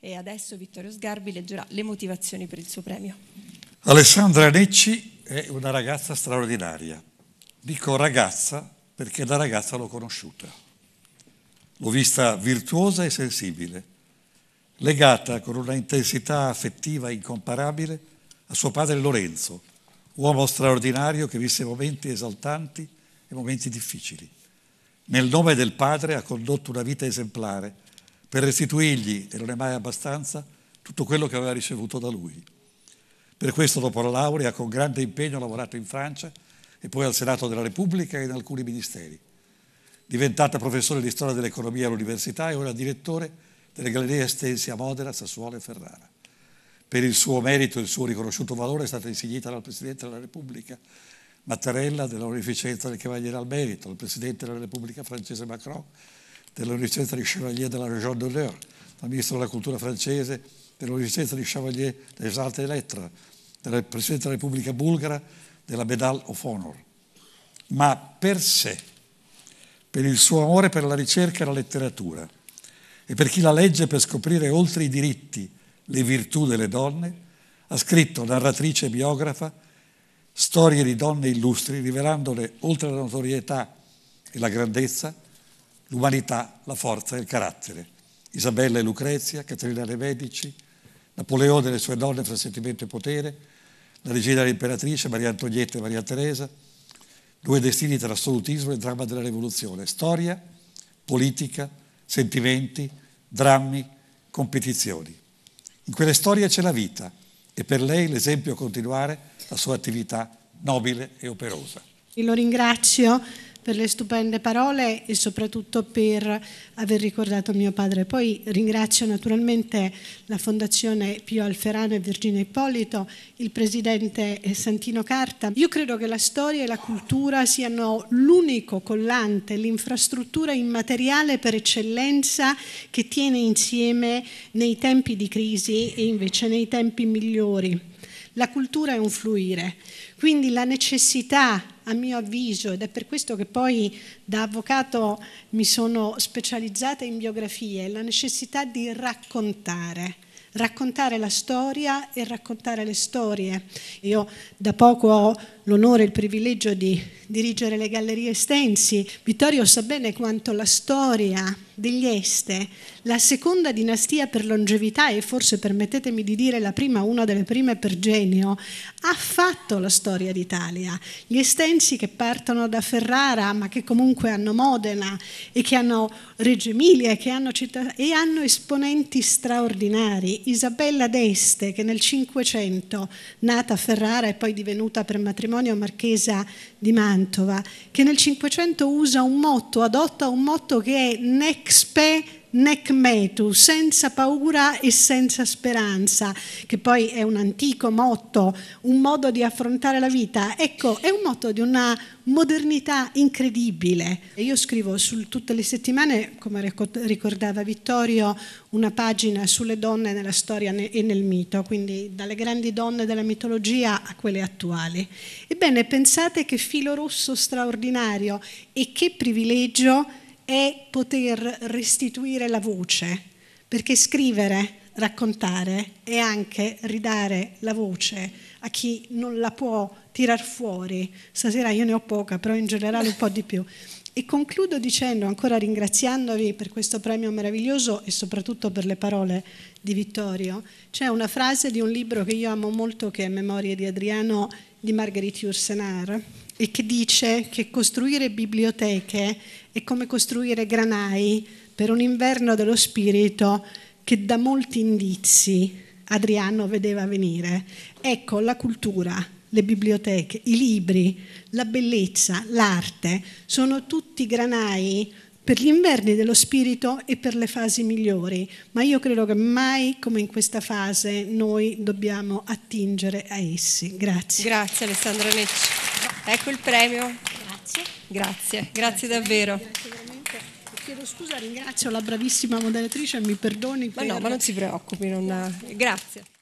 E adesso Vittorio Sgarbi leggerà le motivazioni per il suo premio. Alessandra Necci è una ragazza straordinaria. Dico ragazza perché da ragazza l'ho conosciuta. L'ho vista virtuosa e sensibile, legata con una intensità affettiva incomparabile a suo padre Lorenzo, uomo straordinario che visse momenti esaltanti e momenti difficili. Nel nome del padre ha condotto una vita esemplare per restituirgli, e non è mai abbastanza, tutto quello che aveva ricevuto da lui. Per questo dopo la laurea con grande impegno ha lavorato in Francia e poi al Senato della Repubblica e in alcuni ministeri. Diventata professore di storia dell'economia all'università e ora direttore delle gallerie Estensi a Modena, Sassuolo e Ferrara. Per il suo merito e il suo riconosciuto valore è stata insignita dal Presidente della Repubblica Mattarella dell'onorificenza del Cavaliere al Merito, dal Presidente della Repubblica francese Macron dell'Università di Chevalier della Région d'Honneur, dal Ministro della Cultura francese, dell'Università di Chevalier des Arts et Lettres, del Presidente della Repubblica Bulgara, della Medal of Honor. Ma per sé, per il suo amore per la ricerca e la letteratura, e per chi la legge per scoprire oltre i diritti le virtù delle donne, ha scritto narratrice e biografa storie di donne illustri, rivelandole, oltre la notorietà e la grandezza, l'umanità, la forza e il carattere. Isabella e Lucrezia, Caterina le Medici, Napoleone e le sue donne fra sentimento e potere, la regina e l'imperatrice, Maria Antonietta e Maria Teresa, due destini tra assolutismo e il dramma della rivoluzione, storia, politica, sentimenti, drammi, competizioni. In quelle storie c'è la vita e per lei l'esempio a continuare la sua attività nobile e operosa. E Lo ringrazio per le stupende parole e soprattutto per aver ricordato mio padre. Poi ringrazio naturalmente la Fondazione Pio Alferano e Virginia Ippolito, il presidente Santino Carta. Io credo che la storia e la cultura siano l'unico collante, l'infrastruttura immateriale per eccellenza che tiene insieme nei tempi di crisi e invece nei tempi migliori. La cultura è un fluire, quindi la necessità a mio avviso, ed è per questo che poi da avvocato mi sono specializzata in biografie, la necessità di raccontare raccontare la storia e raccontare le storie. Io da poco ho l'onore e il privilegio di dirigere le gallerie estensi. Vittorio sa bene quanto la storia degli Este, la seconda dinastia per longevità e forse permettetemi di dire la prima, una delle prime per genio, ha fatto la storia d'Italia. Gli estensi che partono da Ferrara ma che comunque hanno Modena e che hanno Reggio Emilia che hanno città, e hanno esponenti straordinari. Isabella d'Este che nel 500, nata a Ferrara e poi divenuta per matrimonio marchesa di Mantova, che nel 500 usa un motto, adotta un motto che è Nexpe nec metu, senza paura e senza speranza, che poi è un antico motto, un modo di affrontare la vita. Ecco, è un motto di una modernità incredibile. Io scrivo su, tutte le settimane, come ricordava Vittorio, una pagina sulle donne nella storia e nel mito, quindi dalle grandi donne della mitologia a quelle attuali. Ebbene, pensate che filo rosso straordinario e che privilegio è poter restituire la voce, perché scrivere, raccontare è anche ridare la voce a chi non la può tirar fuori. Stasera io ne ho poca, però in generale un po' di più. E concludo dicendo, ancora ringraziandovi per questo premio meraviglioso e soprattutto per le parole di Vittorio, c'è una frase di un libro che io amo molto che è Memorie di Adriano di Marguerite Ursenar, e che dice che costruire biblioteche è come costruire granai per un inverno dello spirito che da molti indizi Adriano vedeva venire. Ecco, la cultura le biblioteche, i libri, la bellezza, l'arte, sono tutti granai per gli inverni dello spirito e per le fasi migliori, ma io credo che mai come in questa fase noi dobbiamo attingere a essi. Grazie. Grazie Alessandro Lecce. Ecco il premio. Grazie. Grazie, grazie, davvero. Chiedo scusa, ringrazio la bravissima moderatrice, mi perdoni. Per... Ma no, ma non si preoccupi, non... Grazie.